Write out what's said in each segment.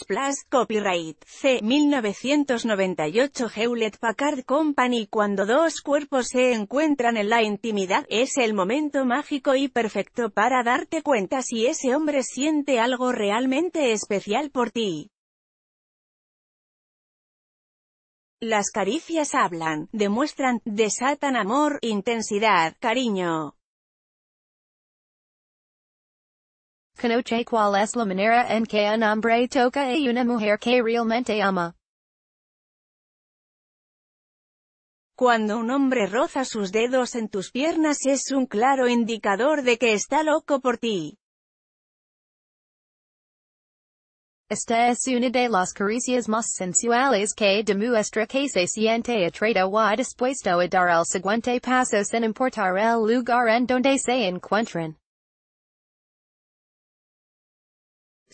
Plus Copyright C. 1998 Hewlett Packard Company Cuando dos cuerpos se encuentran en la intimidad, es el momento mágico y perfecto para darte cuenta si ese hombre siente algo realmente especial por ti. Las caricias hablan, demuestran, desatan amor, intensidad, cariño. Canoche es la manera en que un hombre toca a e una mujer que realmente ama. Cuando un hombre roza sus dedos en tus piernas es un claro indicador de que está loco por ti. Esta es una de las caricias más sensuales que demuestra que se siente atraído o dispuesto a dar el siguiente paso sin importar el lugar en donde se encuentran.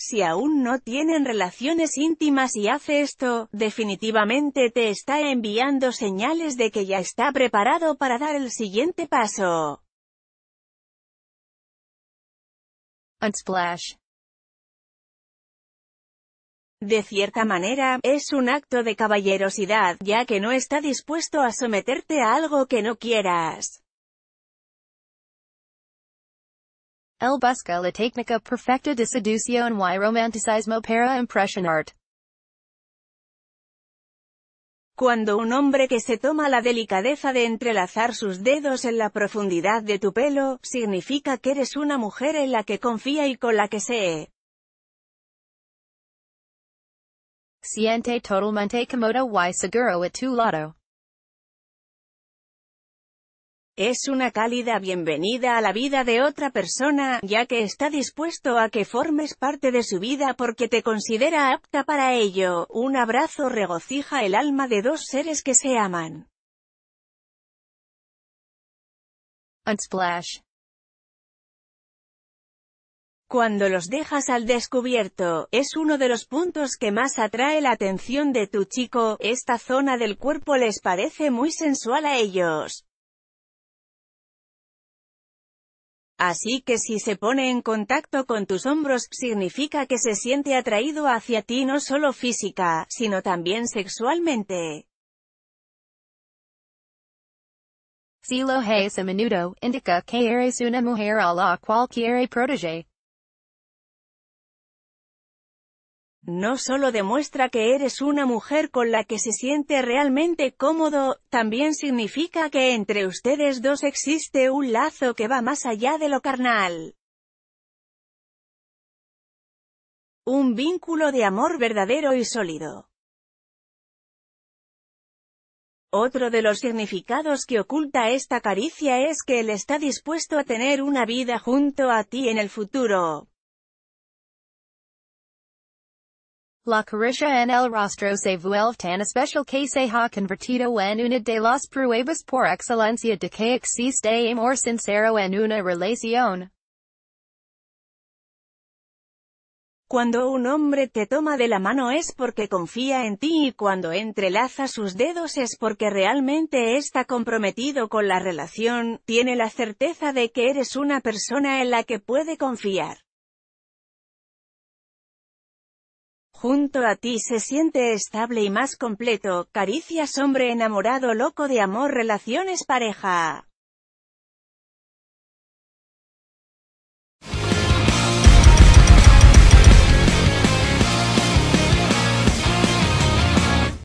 Si aún no tienen relaciones íntimas y hace esto, definitivamente te está enviando señales de que ya está preparado para dar el siguiente paso. Unsplash. De cierta manera, es un acto de caballerosidad, ya que no está dispuesto a someterte a algo que no quieras. El busca la técnica perfecta de seducción y romanticismo para art. Cuando un hombre que se toma la delicadeza de entrelazar sus dedos en la profundidad de tu pelo, significa que eres una mujer en la que confía y con la que se e. siente totalmente comodo y seguro a tu lado. Es una cálida bienvenida a la vida de otra persona, ya que está dispuesto a que formes parte de su vida porque te considera apta para ello. Un abrazo regocija el alma de dos seres que se aman. Unsplash. Cuando los dejas al descubierto, es uno de los puntos que más atrae la atención de tu chico, esta zona del cuerpo les parece muy sensual a ellos. Así que si se pone en contacto con tus hombros, significa que se siente atraído hacia ti no solo física, sino también sexualmente. Si lo indica que eres una mujer la no solo demuestra que eres una mujer con la que se siente realmente cómodo, también significa que entre ustedes dos existe un lazo que va más allá de lo carnal. Un vínculo de amor verdadero y sólido. Otro de los significados que oculta esta caricia es que él está dispuesto a tener una vida junto a ti en el futuro. La Caricia en el rostro se vuelve tan especial que se ha convertido en una de las pruebas por excelencia de que existe amor sincero en una relación. Cuando un hombre te toma de la mano es porque confía en ti y cuando entrelaza sus dedos es porque realmente está comprometido con la relación, tiene la certeza de que eres una persona en la que puede confiar. Junto a ti se siente estable y más completo, caricias hombre enamorado loco de amor relaciones pareja.